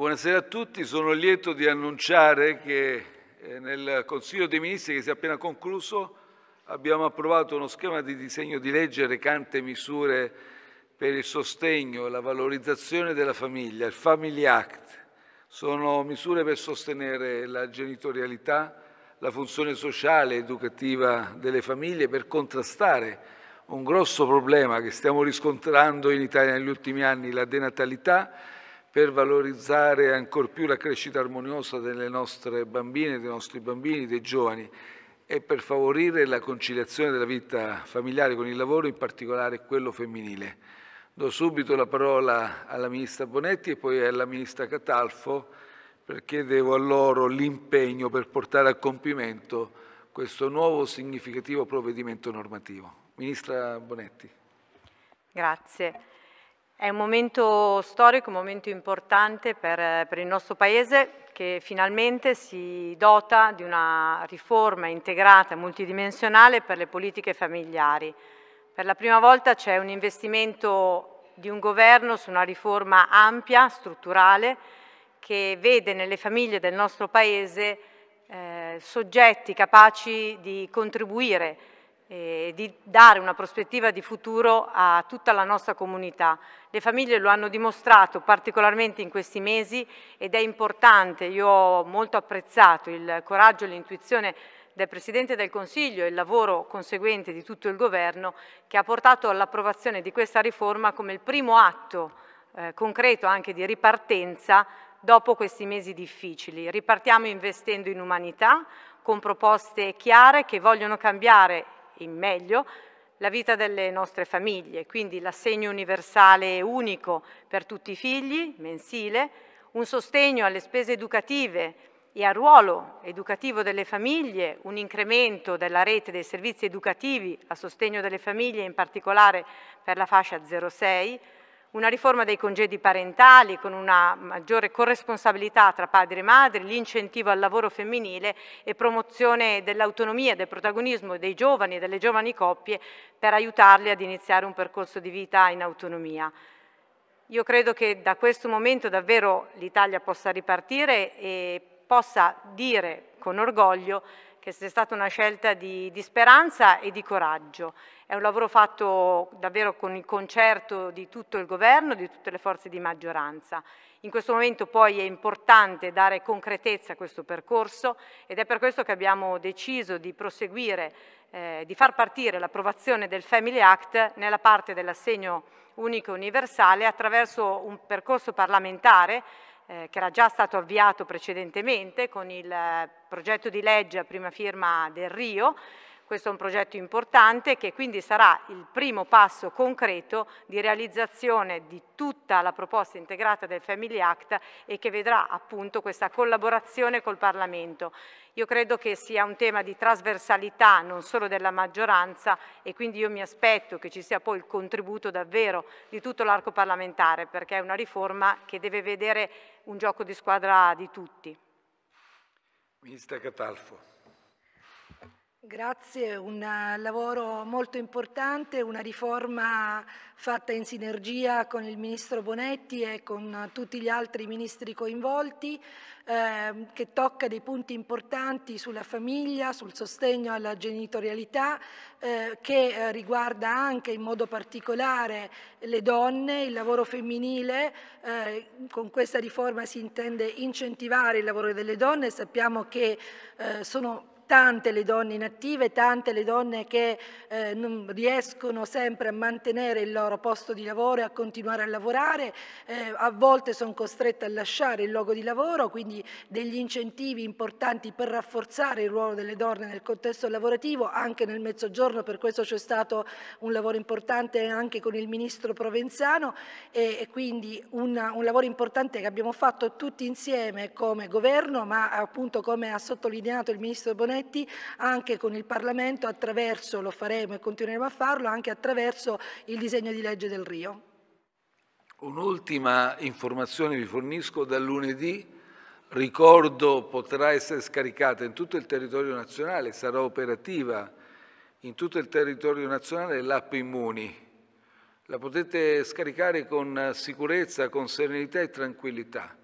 Buonasera a tutti, sono lieto di annunciare che eh, nel Consiglio dei Ministri che si è appena concluso abbiamo approvato uno schema di disegno di legge recante misure per il sostegno e la valorizzazione della famiglia, il Family Act. Sono misure per sostenere la genitorialità, la funzione sociale ed educativa delle famiglie per contrastare un grosso problema che stiamo riscontrando in Italia negli ultimi anni, la denatalità per valorizzare ancor più la crescita armoniosa delle nostre bambine, dei nostri bambini, dei giovani e per favorire la conciliazione della vita familiare con il lavoro, in particolare quello femminile. Do subito la parola alla Ministra Bonetti e poi alla Ministra Catalfo perché devo a loro l'impegno per portare a compimento questo nuovo significativo provvedimento normativo. Ministra Bonetti. Grazie. È un momento storico, un momento importante per, per, il nostro Paese che finalmente si dota di una riforma integrata e multidimensionale per le politiche familiari. Per la prima volta c'è un investimento di un governo su una riforma ampia, strutturale, che vede nelle famiglie del nostro Paese eh, soggetti capaci di contribuire eh, di dare una prospettiva di futuro a tutta la nostra comunità. Le famiglie lo hanno dimostrato particolarmente in questi mesi ed è importante, io ho molto apprezzato il coraggio e l'intuizione del Presidente del Consiglio e il lavoro conseguente di tutto il Governo che ha portato all'approvazione di questa riforma come il primo atto eh, concreto anche di ripartenza dopo questi mesi difficili. Ripartiamo investendo in umanità con proposte chiare che vogliono cambiare in meglio la vita delle nostre famiglie, quindi l'assegno universale unico per tutti i figli, mensile, un sostegno alle spese educative e al ruolo educativo delle famiglie, un incremento della rete dei servizi educativi a sostegno delle famiglie, in particolare per la fascia 06, una riforma dei congedi parentali con una maggiore corresponsabilità tra padri e madri, l'incentivo al lavoro femminile e promozione dell'autonomia, del protagonismo dei giovani e delle giovani coppie per aiutarli ad iniziare un percorso di vita in autonomia. Io credo che da questo momento davvero l'Italia possa ripartire e possa dire con orgoglio che sia stata una scelta di, di, speranza e di coraggio. È un lavoro fatto davvero con il concerto di tutto il governo, di tutte le forze di maggioranza. In questo momento poi è importante dare concretezza a questo percorso ed è per questo che abbiamo deciso di proseguire, eh, di far partire l'approvazione del Family Act nella parte dell'assegno unico universale attraverso un percorso parlamentare eh, che era già stato avviato precedentemente con il eh, progetto di legge a prima firma del Rio, questo è un progetto importante che quindi sarà il primo passo concreto di realizzazione di tutta la proposta integrata del Family Act e che vedrà appunto questa collaborazione col Parlamento. Io credo che sia un tema di trasversalità non solo della maggioranza e quindi io mi aspetto che ci sia poi il contributo davvero di tutto l'arco parlamentare perché è una riforma che deve vedere un gioco di squadra di tutti. Ministra Catalfo. Grazie, un lavoro molto importante, una riforma fatta in sinergia con il Ministro Bonetti e con tutti gli altri ministri coinvolti eh, che tocca dei punti importanti sulla famiglia, sul sostegno alla genitorialità eh, che eh, riguarda anche in modo particolare le donne, il lavoro femminile. Eh, con questa riforma si intende incentivare il lavoro delle donne, sappiamo che eh, sono tante le donne inattive, tante le donne che eh, non riescono sempre a mantenere il loro posto di lavoro e a continuare a lavorare, eh, a volte sono costrette a lasciare il luogo di lavoro, quindi degli incentivi importanti per rafforzare il ruolo delle donne nel contesto lavorativo, anche nel mezzogiorno, per questo c'è stato un lavoro importante anche con il Ministro Provenzano e, e quindi una, un lavoro importante che abbiamo fatto tutti insieme come governo, ma appunto come ha sottolineato il Ministro Bonetti, Giacometti anche con il Parlamento attraverso, lo faremo e continueremo a farlo, anche attraverso il disegno di legge del Rio. Un'ultima informazione vi fornisco, da lunedì ricordo potrà essere scaricata in tutto il territorio nazionale, sarà operativa in tutto il territorio nazionale l'app Immuni. La potete scaricare con sicurezza, con serenità e tranquillità,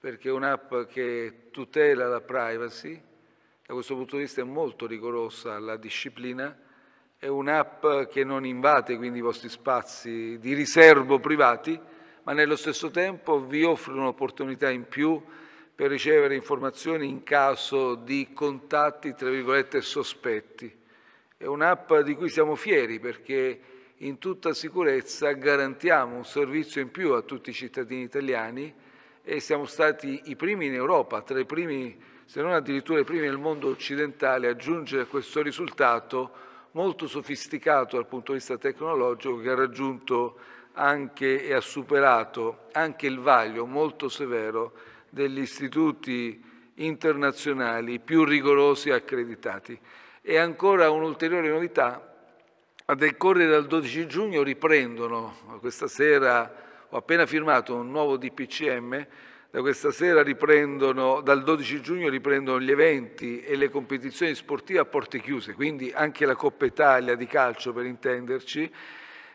perché è un'app che tutela la privacy, da questo punto di vista è molto rigorosa la disciplina, è un'app che non invade quindi i vostri spazi di riservo privati, ma nello stesso tempo vi offre un'opportunità in più per ricevere informazioni in caso di contatti, tra virgolette, sospetti. È un'app di cui siamo fieri perché in tutta sicurezza garantiamo un servizio in più a tutti i cittadini italiani e siamo stati i primi in Europa, tra i primi se non addirittura i primi nel mondo occidentale, a giungere a questo risultato molto sofisticato dal punto di vista tecnologico che ha raggiunto anche e ha superato anche il vaglio molto severo degli istituti internazionali più rigorosi e accreditati. E ancora un'ulteriore novità, a decorrere dal 12 giugno riprendono, questa sera ho appena firmato un nuovo DPCM, da questa sera riprendono, dal 12 giugno riprendono gli eventi e le competizioni sportive a porte chiuse, quindi anche la Coppa Italia di calcio per intenderci,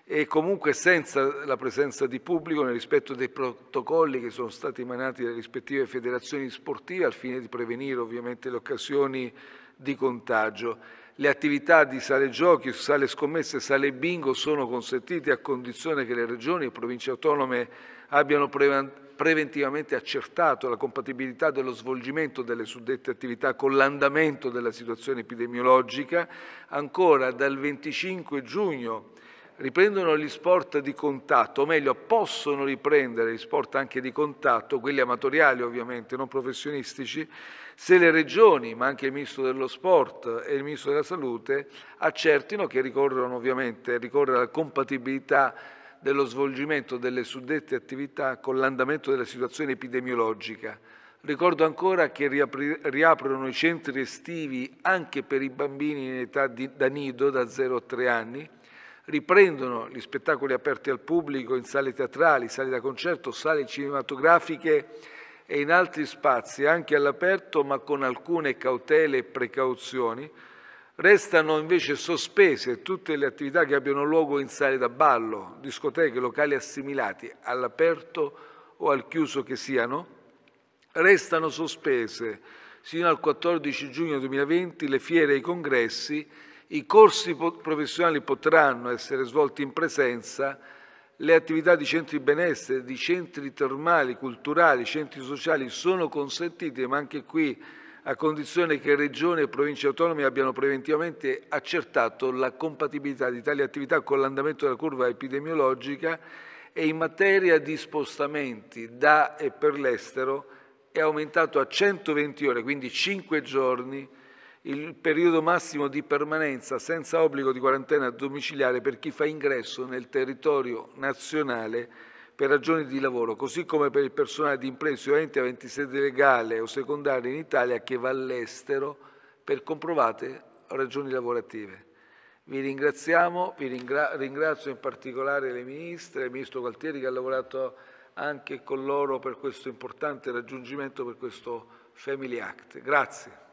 e comunque senza la presenza di pubblico nel rispetto dei protocolli che sono stati emanati dalle rispettive federazioni sportive al fine di prevenire ovviamente le occasioni di contagio. Le attività di sale giochi, sale scommesse, sale bingo sono consentite a condizione che le regioni e province autonome abbiano preventivamente accertato la compatibilità dello svolgimento delle suddette attività con l'andamento della situazione epidemiologica, ancora dal 25 giugno riprendono gli sport di contatto, o meglio possono riprendere gli sport anche di contatto, quelli amatoriali ovviamente, non professionistici, se le regioni, ma anche il Ministro dello Sport e il Ministro della Salute, accertino che ricorrono ovviamente, ricorre alla compatibilità dello svolgimento delle suddette attività con l'andamento della situazione epidemiologica. Ricordo ancora che riapri, riaprono i centri estivi anche per i bambini in età di, da nido da 0 a 3 anni, riprendono gli spettacoli aperti al pubblico in sale teatrali, sale da concerto, sale cinematografiche e in altri spazi, anche all'aperto ma con alcune cautele e precauzioni, Restano invece sospese tutte le attività che abbiano luogo in sale da ballo, discoteche, locali assimilati, all'aperto o al chiuso che siano. Restano sospese sino al 14 giugno 2020 le fiere e i congressi. I corsi professionali potranno essere svolti in presenza le attività di centri benessere, di centri termali, culturali, centri sociali sono consentite, ma anche qui a condizione che Regione e Province autonome abbiano preventivamente accertato la compatibilità di tali attività con l'andamento della curva epidemiologica e in materia di spostamenti da e per l'estero è aumentato a 120 ore, quindi 5 giorni, il periodo massimo di permanenza senza obbligo di quarantena domiciliare per chi fa ingresso nel territorio nazionale per ragioni di lavoro, così come per il personale di imprese o enti aventi sede legale o secondaria in Italia che va all'estero per comprovate ragioni lavorative. Vi ringraziamo, vi ringra ringrazio in particolare le ministre, il ministro Gualtieri che ha lavorato anche con loro per questo importante raggiungimento, per questo Family Act. Grazie.